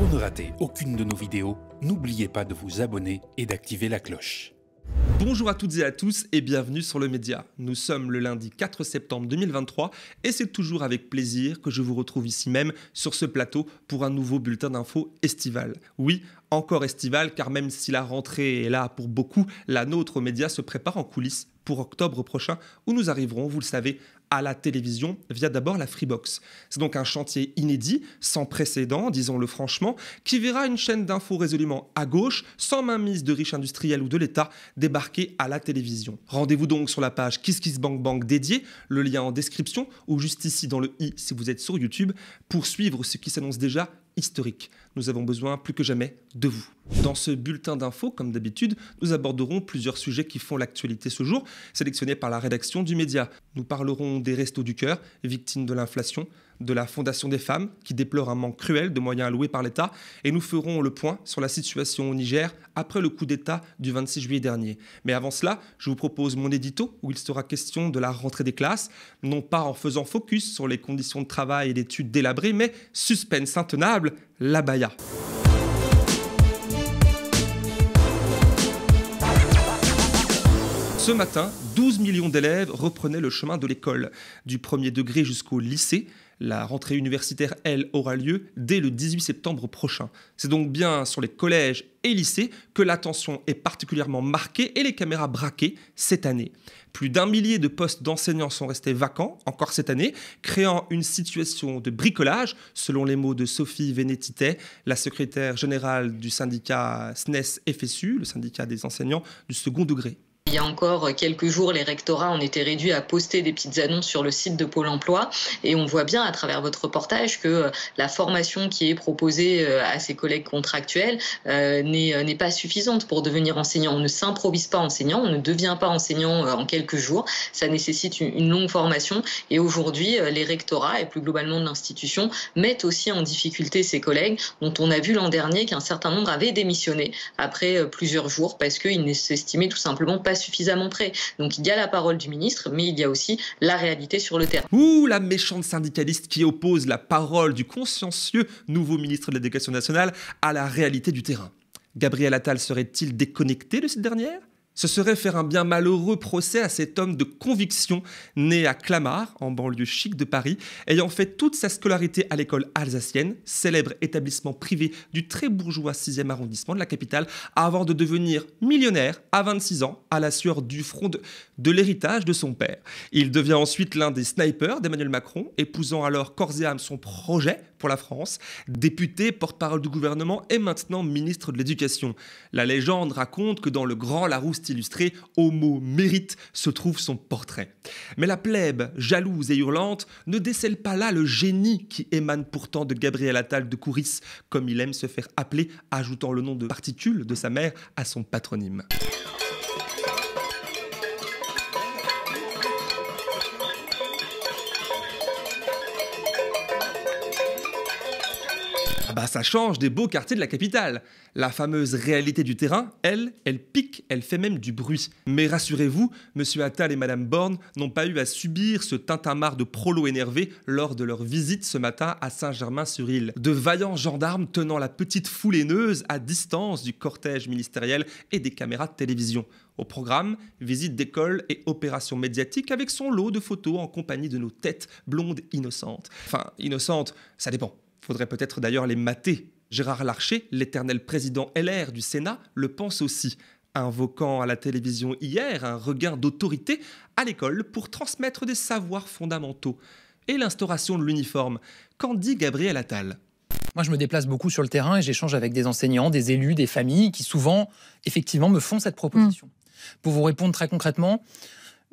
Pour ne rater aucune de nos vidéos, n'oubliez pas de vous abonner et d'activer la cloche. Bonjour à toutes et à tous et bienvenue sur le Média. Nous sommes le lundi 4 septembre 2023 et c'est toujours avec plaisir que je vous retrouve ici même sur ce plateau pour un nouveau bulletin d'infos estival. Oui, encore estival car même si la rentrée est là pour beaucoup, la nôtre Média se prépare en coulisses pour octobre prochain où nous arriverons, vous le savez, à la télévision via d'abord la Freebox. C'est donc un chantier inédit, sans précédent, disons-le franchement, qui verra une chaîne d'infos résolument à gauche, sans mainmise de riches industriels ou de l'État, débarquer à la télévision. Rendez-vous donc sur la page KissKissBankBank dédiée, le lien en description ou juste ici dans le i si vous êtes sur YouTube, pour suivre ce qui s'annonce déjà historique. Nous avons besoin plus que jamais de vous. Dans ce bulletin d'infos, comme d'habitude, nous aborderons plusieurs sujets qui font l'actualité ce jour, sélectionnés par la rédaction du média. Nous parlerons des restos du cœur, victimes de l'inflation, de la Fondation des femmes, qui déplore un manque cruel de moyens alloués par l'État, et nous ferons le point sur la situation au Niger après le coup d'État du 26 juillet dernier. Mais avant cela, je vous propose mon édito, où il sera question de la rentrée des classes, non pas en faisant focus sur les conditions de travail et d'études délabrées, mais suspense intenable, la baya. Ce matin, 12 millions d'élèves reprenaient le chemin de l'école, du premier degré jusqu'au lycée. La rentrée universitaire, elle, aura lieu dès le 18 septembre prochain. C'est donc bien sur les collèges et lycées que l'attention est particulièrement marquée et les caméras braquées cette année. Plus d'un millier de postes d'enseignants sont restés vacants encore cette année, créant une situation de bricolage, selon les mots de Sophie Vénétité, la secrétaire générale du syndicat SNES-FSU, le syndicat des enseignants du second degré. Il y a encore quelques jours, les rectorats ont été réduits à poster des petites annonces sur le site de Pôle emploi. Et on voit bien à travers votre reportage que euh, la formation qui est proposée euh, à ces collègues contractuels euh, n'est pas suffisante pour devenir enseignant. On ne s'improvise pas enseignant, on ne devient pas enseignant en quelques jours. Ça nécessite une, longue formation. Et aujourd'hui, les rectorats et plus globalement l'institution mettent aussi en difficulté ces collègues dont on a vu l'an dernier qu'un certain nombre avaient démissionné après plusieurs jours parce qu'ils ne s'estimaient tout simplement pas suffisamment près. Donc il y a la parole du ministre, mais il y a aussi la réalité sur le terrain. Ouh, la méchante syndicaliste qui oppose la parole du consciencieux nouveau ministre de l'Éducation nationale à la réalité du terrain. Gabriel Attal serait-il déconnecté de cette dernière ce serait faire un bien malheureux procès à cet homme de conviction né à Clamart, en banlieue chic de Paris, ayant fait toute sa scolarité à l'école alsacienne, célèbre établissement privé du très bourgeois 6e arrondissement de la capitale, avant de devenir millionnaire à 26 ans, à la sueur du front de, l'héritage de son père. Il devient ensuite l'un des snipers d'Emmanuel Macron, épousant alors corps son projet pour la France, député, porte-parole du gouvernement et maintenant ministre de l'Éducation. La légende raconte que dans le grand Larousse illustré, au mot mérite se trouve son portrait. Mais la plèbe, jalouse et hurlante, ne décèle pas là le génie qui émane pourtant de Gabriel Attal de Couris, comme il aime se faire appeler, ajoutant le nom de particule de sa mère à son patronyme. Bah, ça change des beaux quartiers de la capitale. La fameuse réalité du terrain, elle, elle pique, elle fait même du bruit. Mais rassurez-vous, monsieur Attal et madame Borne n'ont pas eu à subir ce tintamarre de prolos énervés lors de leur visite ce matin à Saint-Germain-sur-Île. De vaillants gendarmes tenant la petite foule haineuse à distance du cortège ministériel et des caméras de télévision. Au programme, visite d'école et opération médiatique avec son lot de photos en compagnie de nos têtes blondes innocentes. Enfin, innocentes, ça dépend. Faudrait peut-être d'ailleurs les mater. Gérard Larcher, l'éternel président LR du Sénat, le pense aussi, invoquant à la télévision hier un regain d'autorité à l'école pour transmettre des savoirs fondamentaux et l'instauration de l'uniforme. Qu'en dit Gabriel Attal moi, je me déplace beaucoup sur le terrain et j'échange avec des enseignants, des élus, des familles qui souvent, effectivement, me font cette proposition. Mm. Pour vous répondre très concrètement,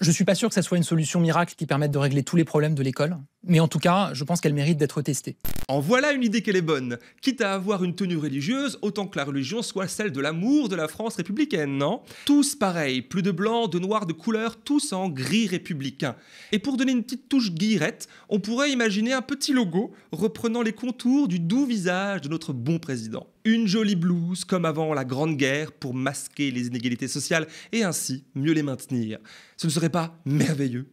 je ne suis pas sûr que ce soit une solution miracle qui permette de régler tous les problèmes de l'école. Mais en tout cas, je pense qu'elle mérite d'être testée. En voilà une idée qu'elle est bonne. Quitte à avoir une tenue religieuse, autant que la religion soit celle de l'amour de la France républicaine, non Tous pareils, plus de blanc, de noir, de couleur, tous en gris républicain. Et pour donner une petite touche guirette, on pourrait imaginer un petit logo reprenant les contours du doux visage de notre bon président. Une jolie blouse, comme avant la Grande Guerre, pour masquer les inégalités sociales et ainsi mieux les maintenir. Ce ne serait pas merveilleux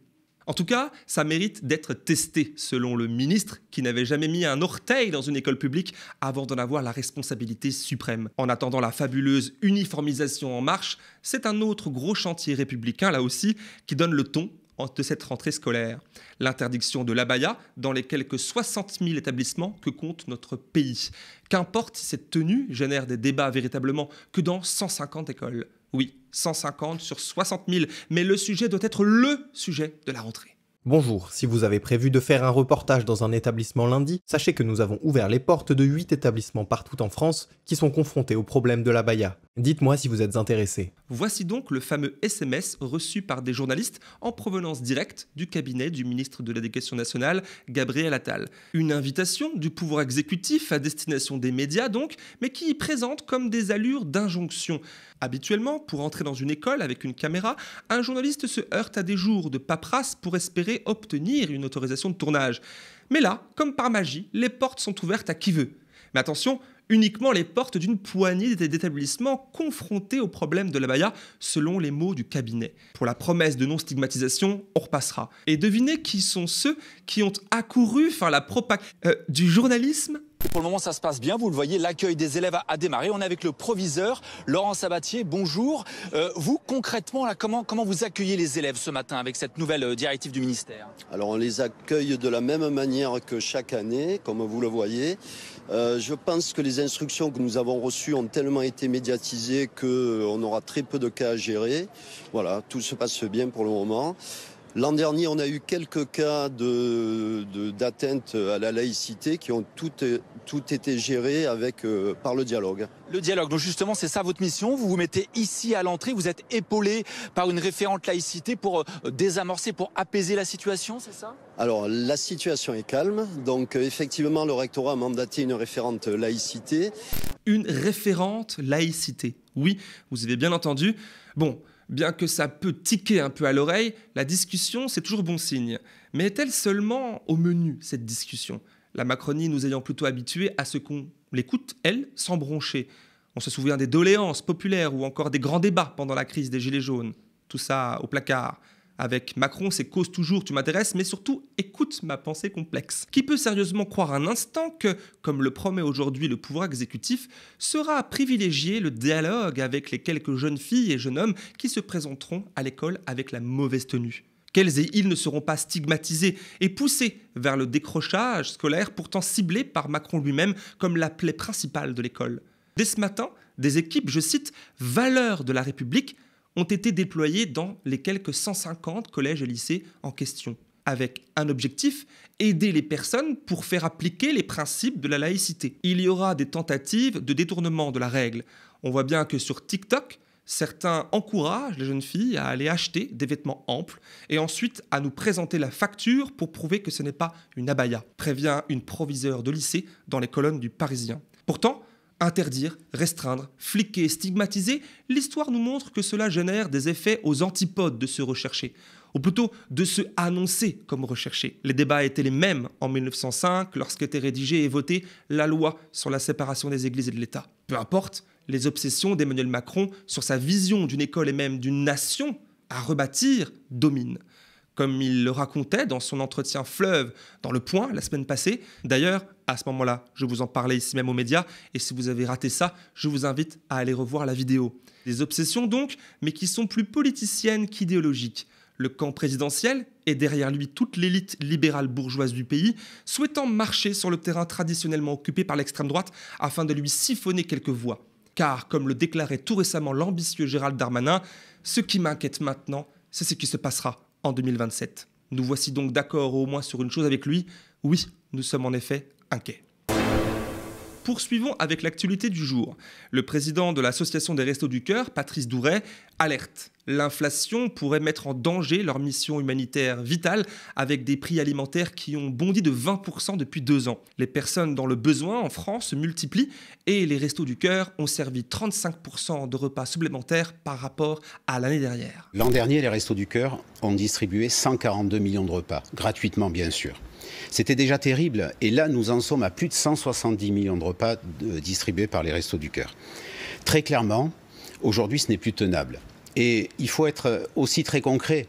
en tout cas, ça mérite d'être testé, selon le ministre, qui n'avait jamais mis un orteil dans une école publique avant d'en avoir la responsabilité suprême. En attendant la fabuleuse uniformisation en marche, c'est un autre gros chantier républicain, là aussi, qui donne le ton de cette rentrée scolaire. L'interdiction de l'abaya dans les quelques 60 000 établissements que compte notre pays. Qu'importe si cette tenue génère des débats véritablement que dans 150 écoles. Oui, 150 sur 60 000. Mais le sujet doit être LE sujet de la rentrée. Bonjour, si vous avez prévu de faire un reportage dans un établissement lundi, sachez que nous avons ouvert les portes de 8 établissements partout en France qui sont confrontés au problème de la baya. Dites-moi si vous êtes intéressé. Voici donc le fameux SMS reçu par des journalistes en provenance directe du cabinet du ministre de l'Éducation nationale, Gabriel Attal. Une invitation du pouvoir exécutif à destination des médias donc, mais qui y présente comme des allures d'injonction. Habituellement, pour entrer dans une école avec une caméra, un journaliste se heurte à des jours de paperasse pour espérer obtenir une autorisation de tournage. Mais là, comme par magie, les portes sont ouvertes à qui veut. Mais attention, uniquement les portes d'une poignée d'établissements confrontés au problème de la baya, selon les mots du cabinet. Pour la promesse de non-stigmatisation, on repassera. Et devinez qui sont ceux qui ont accouru faire la propagande euh, du journalisme pour le moment, ça se passe bien. Vous le voyez, l'accueil des élèves a, démarré. On est avec le proviseur Laurent Sabatier. Bonjour. Euh, vous, concrètement, comment, vous accueillez les élèves ce matin avec cette nouvelle euh, directive du ministère Alors, on les accueille de la même manière que chaque année, comme vous le voyez. Euh, je pense que les instructions que nous avons reçues ont tellement été médiatisées qu'on aura très peu de cas à gérer. Voilà, tout se passe bien pour le moment. L'an dernier, on a eu quelques cas d'atteinte à la laïcité qui ont tout, été gérés avec, euh, par le dialogue. Le dialogue, donc justement, c'est ça votre mission. Vous vous mettez ici à l'entrée, vous êtes épaulé par une référente laïcité pour euh, désamorcer, pour apaiser la situation, c'est ça Alors, la situation est calme. Donc, effectivement, le rectorat a mandaté une référente laïcité. Une référente laïcité, oui, vous avez bien entendu. Bon, bien que ça peut tiquer un peu à l'oreille, la discussion, c'est toujours bon signe. Mais est-elle seulement au menu, cette discussion La Macronie nous ayant plutôt habitués à ce qu'on l'écoute, elle, sans broncher. On se souvient des doléances populaires ou encore des grands débats pendant la crise des Gilets jaunes. Tout ça au placard avec Macron, c'est cause toujours, tu m'intéresses, mais surtout écoute ma pensée complexe. Qui peut sérieusement croire un instant que, comme le promet aujourd'hui le pouvoir exécutif, sera privilégier le dialogue avec les quelques jeunes filles et jeunes hommes qui se présenteront à l'école avec la mauvaise tenue Qu'elles et ils ne seront pas stigmatisés et poussés vers le décrochage scolaire pourtant ciblé par Macron lui-même comme la plaie principale de l'école. Dès ce matin, des équipes, je cite, valeurs de la République ont été déployés dans les quelques 150 collèges et lycées en question, avec un objectif, aider les personnes pour faire appliquer les principes de la laïcité. Il y aura des tentatives de détournement de la règle. On voit bien que sur TikTok, certains encouragent les jeunes filles à aller acheter des vêtements amples et ensuite à nous présenter la facture pour prouver que ce n'est pas une abaya, prévient une proviseure de lycée dans les colonnes du Parisien. Pourtant, Interdire, restreindre, fliquer, stigmatiser, l'histoire nous montre que cela génère des effets aux antipodes de se rechercher, ou plutôt de se annoncer comme recherché. Les débats étaient les mêmes en 1905 lorsqu'était rédigée et votée la loi sur la séparation des églises et de l'État. Peu importe, les obsessions d'Emmanuel Macron sur sa vision d'une école et même d'une nation à rebâtir dominent comme il le racontait dans son entretien fleuve dans Le Point la semaine passée. D'ailleurs, à ce moment-là. Je vous en parlais ici même aux médias, et si vous avez raté ça, je vous invite à aller revoir la vidéo. Des obsessions donc, mais qui sont plus politiciennes qu'idéologiques. Le camp présidentiel, et derrière lui toute l'élite libérale bourgeoise du pays, souhaitant marcher sur le terrain traditionnellement occupé par l'extrême droite afin de lui siphonner quelques voix. Car, comme le déclarait tout récemment l'ambitieux Gérald Darmanin, ce qui m'inquiète maintenant, c'est ce qui se passera en 2027. Nous voici donc d'accord au moins sur une chose avec lui, oui, nous sommes en effet Poursuivons avec l'actualité du jour. Le président de l'Association des Restos du Cœur, Patrice Douret, alerte. L'inflation pourrait mettre en danger leur mission humanitaire vitale avec des prix alimentaires qui ont bondi de 20% depuis deux ans. Les personnes dans le besoin en France se multiplient et les Restos du Cœur ont servi 35% de repas supplémentaires par rapport à l'année dernière. L'an dernier, les Restos du Cœur ont distribué 142 millions de repas, gratuitement bien sûr. C'était déjà terrible. Et là, nous en sommes à plus de 170 millions de repas euh, distribués par les Restos du Cœur. Très clairement, aujourd'hui, ce n'est plus tenable. Et il faut être aussi très concret.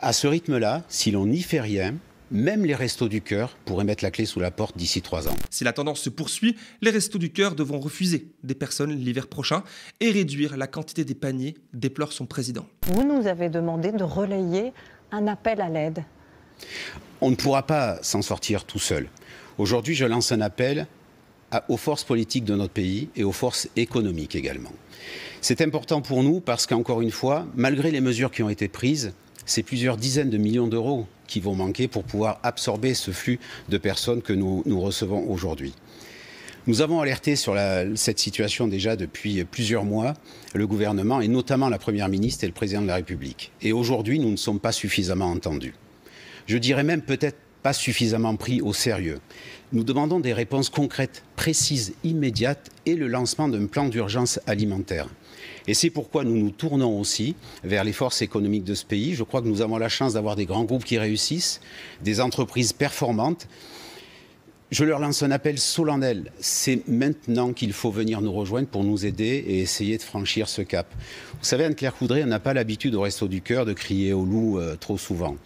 À ce rythme-là, si l'on n'y fait rien, même les restos du cœur pourraient mettre la clé sous la porte d'ici trois ans. Si la tendance se poursuit, les restos du cœur devront refuser des personnes l'hiver prochain et réduire la quantité des paniers, déplore son président. Vous nous avez demandé de relayer un appel à l'aide on ne pourra pas s'en sortir tout seul. Aujourd'hui, je lance un appel aux forces politiques de notre pays et aux forces économiques également. C'est important pour nous parce qu'encore une fois, malgré les mesures qui ont été prises, c'est plusieurs dizaines de millions d'euros qui vont manquer pour pouvoir absorber ce flux de personnes que nous, recevons aujourd'hui. Nous avons alerté sur cette situation déjà depuis plusieurs mois, le gouvernement et notamment la Première ministre et le Président de la République. Et aujourd'hui, nous ne sommes pas suffisamment entendus je dirais même peut-être pas suffisamment pris au sérieux. Nous demandons des réponses concrètes, précises, immédiates et le lancement d'un plan d'urgence alimentaire. Et c'est pourquoi nous nous tournons aussi vers les forces économiques de ce pays. Je crois que nous avons la chance d'avoir des grands groupes qui réussissent, des entreprises performantes. Je leur lance un appel solennel. C'est maintenant qu'il faut venir nous rejoindre pour nous aider et essayer de franchir ce cap. Vous savez, Anne-Claire Coudray, on n'a pas l'habitude au Resto du Cœur de crier au loup euh, trop souvent.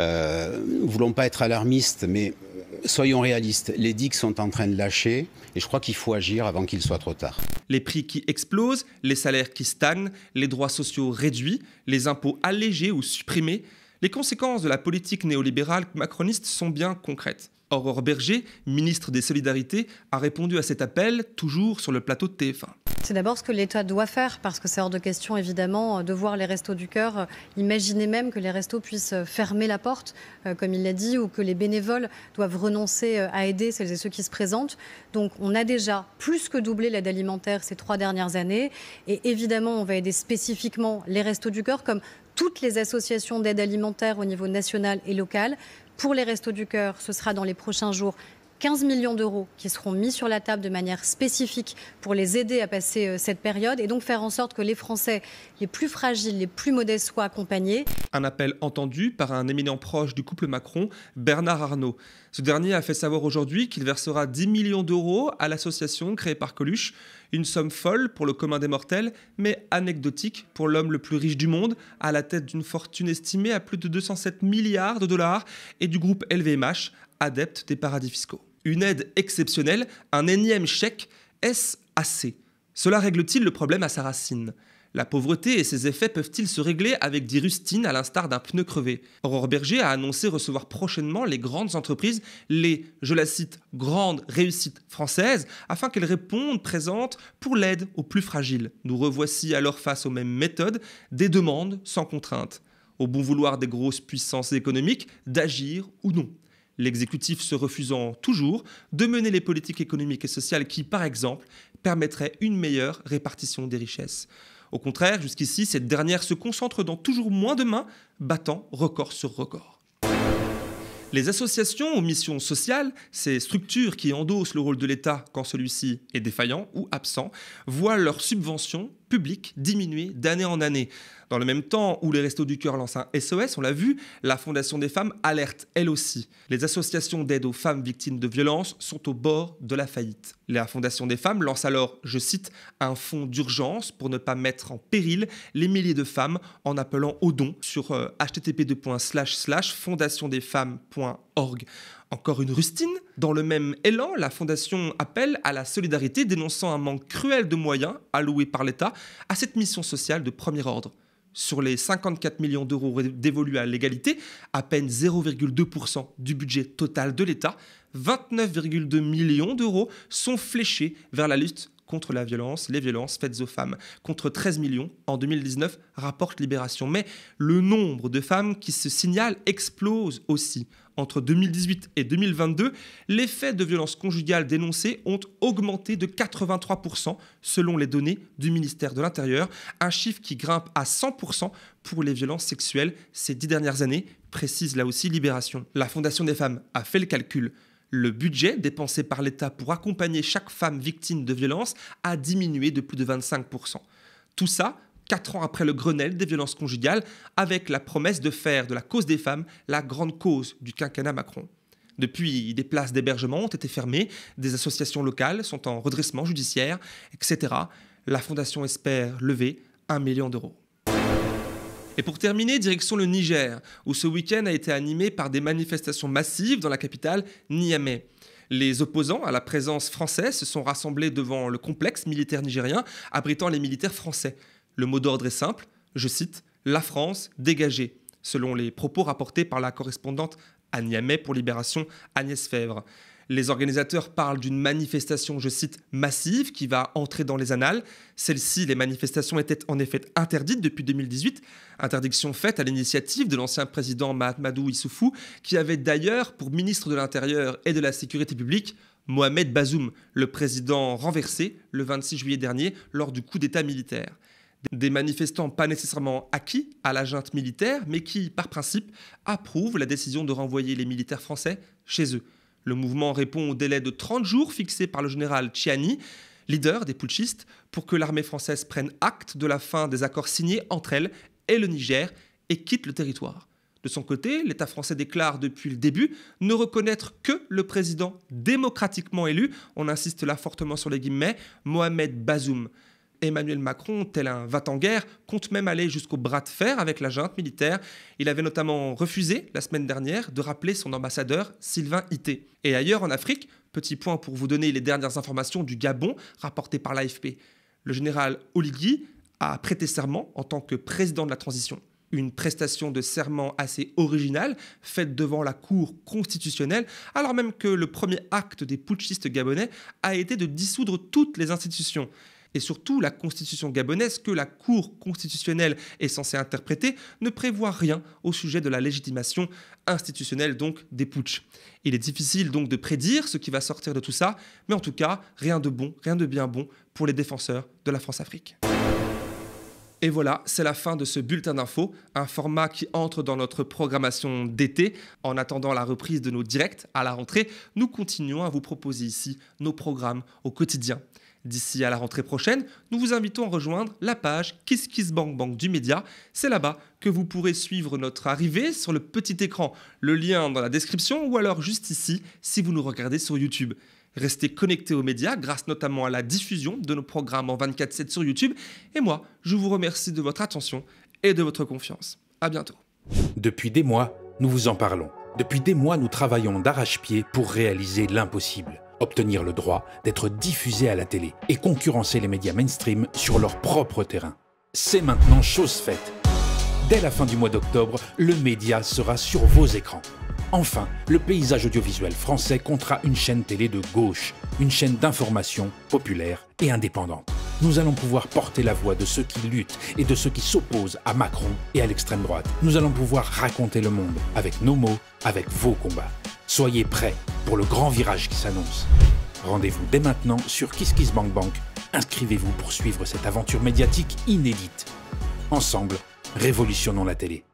Euh, ne voulons pas être alarmistes, mais euh, soyons réalistes. Les digues sont en train de lâcher et je crois qu'il faut agir avant qu'il soit trop tard. Les prix qui explosent, les salaires qui stagnent, les droits sociaux réduits, les impôts allégés ou supprimés, les conséquences de la politique néolibérale macroniste sont bien concrètes. Aurore Berger, ministre des Solidarités, a répondu à cet appel, toujours sur le plateau de TF1. C'est d'abord ce que l'État doit faire, parce que c'est hors de question, évidemment, de voir les restos du cœur. Imaginez même que les restos puissent fermer la porte, euh, comme il l'a dit, ou que les bénévoles doivent renoncer euh, à aider celles et ceux qui se présentent. Donc, on a déjà plus que doublé l'aide alimentaire ces trois dernières années. Et évidemment, on va aider spécifiquement les restos du cœur, comme toutes les associations d'aide alimentaire au niveau national et local. Pour les Restos du Cœur, ce sera dans les prochains jours 15 millions d'euros qui seront mis sur la table de manière spécifique pour les aider à passer euh, cette période et donc faire en sorte que les Français les plus fragiles, les plus modestes soient accompagnés. Un appel entendu par un éminent proche du couple Macron, Bernard Arnault. Ce dernier a fait savoir aujourd'hui qu'il versera 10 millions d'euros à l'association créée par Coluche, une somme folle pour le commun des mortels, mais anecdotique pour l'homme le plus riche du monde, à la tête d'une fortune estimée à plus de 207 milliards de dollars et du groupe LVMH, adepte des paradis fiscaux une aide exceptionnelle, un énième chèque, est-ce assez Cela règle-t-il le problème à sa racine la pauvreté et ses effets peuvent-ils se régler avec des rustines à l'instar d'un pneu crevé Aurore Berger a annoncé recevoir prochainement les grandes entreprises, les, je la cite, grandes réussites françaises, afin qu'elles répondent présentes pour l'aide aux plus fragiles. Nous revoici alors face aux mêmes méthodes, des demandes sans contrainte, au bon vouloir des grosses puissances économiques d'agir ou non l'exécutif se refusant toujours de mener les politiques économiques et sociales qui, par exemple, permettraient une meilleure répartition des richesses. Au contraire, jusqu'ici, cette dernière se concentre dans toujours moins de mains, battant record sur record. Les associations aux missions sociales, ces structures qui endossent le rôle de l'État quand celui-ci est défaillant ou absent, voient leurs subventions public diminué d'année en année. Dans le même temps où les Restos du Cœur lancent un SOS, on l'a vu, la Fondation des femmes alerte, elle aussi. Les associations d'aide aux femmes victimes de violences sont au bord de la faillite. La Fondation des femmes lance alors, je cite, un fonds d'urgence pour ne pas mettre en péril les milliers de femmes en appelant au don sur euh, http fondationdesfemmes.org. Encore une rustine Dans le même élan, la Fondation appelle à la solidarité, dénonçant un manque cruel de moyens alloués par l'État à cette mission sociale de premier ordre. Sur les 54 millions d'euros dévolus à l'égalité, à peine 0,2% du budget total de l'État, 29,2 millions d'euros sont fléchés vers la lutte contre la violence, les violences faites aux femmes, contre 13 millions en 2019, rapporte Libération. Mais le nombre de femmes qui se signalent explose aussi. Entre 2018 et 2022, les faits de violence conjugales dénoncés ont augmenté de 83% selon les données du ministère de l'Intérieur, un chiffre qui grimpe à 100% pour les violences sexuelles ces dix dernières années, précise là aussi Libération. La Fondation des femmes a fait le calcul. Le budget dépensé par l'État pour accompagner chaque femme victime de violence a diminué de plus de 25%. Tout ça, quatre ans après le Grenelle des violences conjugales, avec la promesse de faire de la cause des femmes la grande cause du quinquennat Macron. Depuis, des places d'hébergement ont été fermées, des associations locales sont en redressement judiciaire, etc. La Fondation espère lever un million d'euros. Et pour terminer, direction le Niger, où ce week-end a été animé par des manifestations massives dans la capitale, Niamey. Les opposants à la présence française se sont rassemblés devant le complexe militaire nigérien abritant les militaires français. Le mot d'ordre est simple, je cite, La France dégagée, selon les propos rapportés par la correspondante à Niamey pour Libération Agnès Fèvre. Les organisateurs parlent d'une manifestation, je cite, massive qui va entrer dans les annales. Celle-ci, les manifestations étaient en effet interdites depuis 2018, interdiction faite à l'initiative de l'ancien président Mahamadou Issoufou, qui avait d'ailleurs pour ministre de l'Intérieur et de la Sécurité publique Mohamed Bazoum, le président renversé le 26 juillet dernier lors du coup d'État militaire des manifestants pas nécessairement acquis à la junte militaire, mais qui, par principe, approuvent la décision de renvoyer les militaires français chez eux. Le mouvement répond au délai de 30 jours fixé par le général Chiani, leader des putschistes, pour que l'armée française prenne acte de la fin des accords signés entre elle et le Niger et quitte le territoire. De son côté, l'État français déclare depuis le début ne reconnaître que le président démocratiquement élu, on insiste là fortement sur les guillemets, Mohamed Bazoum. Emmanuel Macron, tel un va-t-en-guerre, compte même aller jusqu'au bras de fer avec la junte militaire. Il avait notamment refusé, la semaine dernière, de rappeler son ambassadeur Sylvain Ité. Et ailleurs, en Afrique, petit point pour vous donner les dernières informations du Gabon rapportées par l'AFP, le général Oligui a prêté serment en tant que président de la transition. Une prestation de serment assez originale, faite devant la Cour constitutionnelle, alors même que le premier acte des putschistes gabonais a été de dissoudre toutes les institutions et surtout la constitution gabonaise que la Cour constitutionnelle est censée interpréter ne prévoit rien au sujet de la légitimation institutionnelle donc des putsch. Il est difficile donc de prédire ce qui va sortir de tout ça, mais en tout cas, rien de bon, rien de bien bon pour les défenseurs de la France-Afrique. Et voilà, c'est la fin de ce bulletin d'infos, un format qui entre dans notre programmation d'été. En attendant la reprise de nos directs à la rentrée, nous continuons à vous proposer ici nos programmes au quotidien. D'ici à la rentrée prochaine, nous vous invitons à rejoindre la page Kiss Kiss du média. C'est là-bas que vous pourrez suivre notre arrivée sur le petit écran, le lien dans la description ou alors juste ici si vous nous regardez sur YouTube. Restez connectés aux médias grâce notamment à la diffusion de nos programmes en 24/7 sur YouTube et moi, je vous remercie de votre attention et de votre confiance. À bientôt. Depuis des mois, nous vous en parlons. Depuis des mois, nous travaillons d'arrache-pied pour réaliser l'impossible obtenir le droit d'être diffusé à la télé et concurrencer les médias mainstream sur leur propre terrain. C'est maintenant chose faite. Dès la fin du mois d'octobre, le média sera sur vos écrans. Enfin, le paysage audiovisuel français comptera une chaîne télé de gauche, une chaîne d'information populaire et indépendante. Nous allons pouvoir porter la voix de ceux qui luttent et de ceux qui s'opposent à Macron et à l'extrême droite. Nous allons pouvoir raconter le monde avec nos mots, avec vos combats. Soyez prêts pour le grand virage qui s'annonce. Rendez-vous dès maintenant sur Bank. Inscrivez-vous pour suivre cette aventure médiatique inédite. Ensemble, révolutionnons la télé.